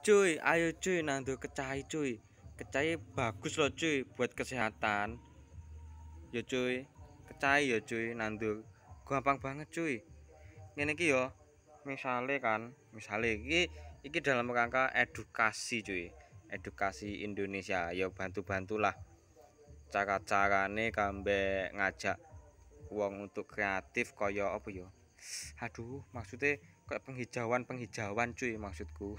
cuy ayo cuy nandur kecai cuy kecai bagus loh cuy buat kesehatan ya cuy kecai ya cuy nandur gampang banget cuy ini ki yo misalnya kan misalnya ini iki dalam rangka edukasi cuy edukasi Indonesia ya bantu-bantulah cara-carane kambe ngajak uang untuk kreatif kaya apa yo ya? aduh maksudnya kayak penghijauan penghijauan cuy maksudku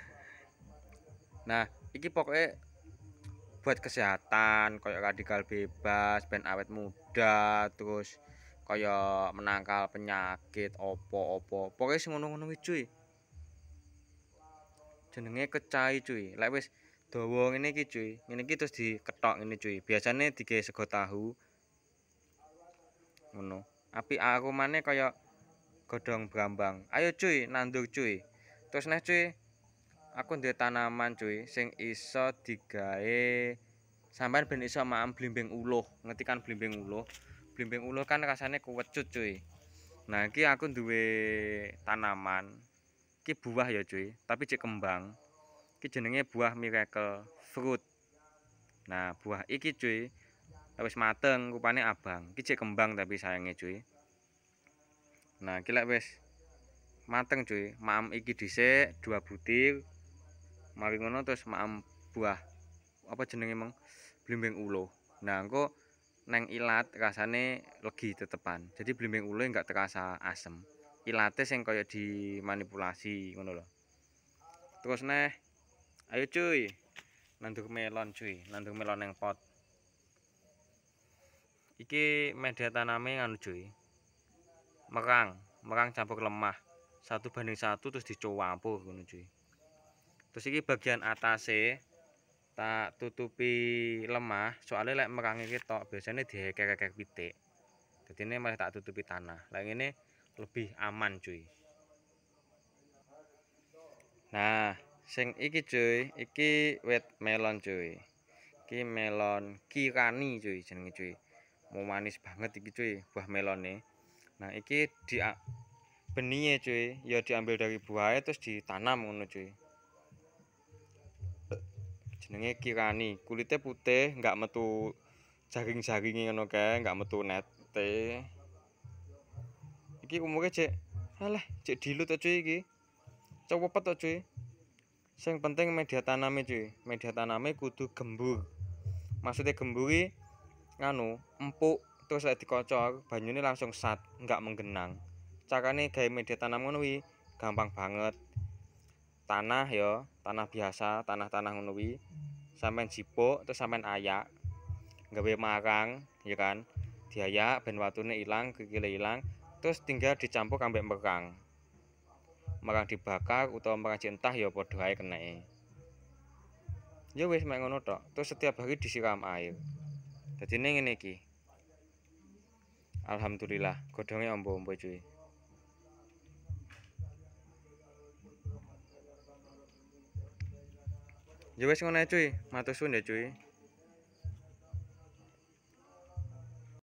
nah iki pokoknya buat kesehatan kayak radikal bebas ben awet muda terus kayak menangkal penyakit opo opo pokoknya sing ngono ngono cuy jenenge kecai cuy lek wis dawa ngene iki cuy ngene iki terus diketok ini cuy biasanya dikasih sego tahu ngono api arumane kaya godhong brambang ayo cuy nandur cuy terus neh cuy aku ndek tanaman cuy sing iso digawe sampean ben iso maam blimbing uluh ngetikan blimbing uluh blimbing uluh kan rasane kuwecut cuy nah iki aku duwe tanaman iki buah ya cuy tapi cek kembang iki jenenge buah miracle fruit nah buah iki cuy wis mateng rupane abang. Iki kembang tapi sayangnya cuy. Nah, iki lek wis mateng cuy, maam iki dhisik dua butir. Mari ngono terus maam buah apa jenenge mong blimbing ulo. Nah, engko neng ilat rasane legi tetepan. Jadi blimbing ulo enggak terasa asem. Ilate sing kaya dimanipulasi ngono lho. Terus neh. Ayo cuy. Nandur melon cuy, nandur melon yang pot. iki media tanami nganu cuy merang merang campur lemah satu banding satu terus dicowampur ngono cuy terus iki bagian atas tak tutupi lemah soalnya lek merang iki tok biasanya diheker-heker pitik jadi ini malah tak tutupi tanah lek ini lebih aman cuy nah sing iki cuy iki wet melon cuy iki melon kirani cuy jenenge cuy. mau manis banget iki cuy buah melone nah iki di benihnya cuy ya diambil dari buahnya terus ditanam ngono cuy jenenge kirani kulitnya putih enggak metu jaring-jaring ngono kae nggak metu nete iki umurnya cek alah cek dilut ya cuy iki cepet to cuy sing penting media tanamnya cuy media tanamnya kudu gembur maksudnya gemburi nganu empuk terus lek dikocok banyune langsung sat nggak menggenang cakane gawe media tanam ngono gampang banget tanah yo tanah biasa tanah-tanah ngono kuwi sampean jipuk terus sampean ayak gawe marang ya kan diayak ben watune ilang kekile ilang terus tinggal dicampur kambek merang merang dibakar utawa merang cinta yo ya padha ae keneke ya wis mek ngono tok terus setiap hari disiram air Jadi ini ini Alhamdulillah, godhongnya ombo-ombo cuy. Jelas ngono cuy, matur suwun ya cuy.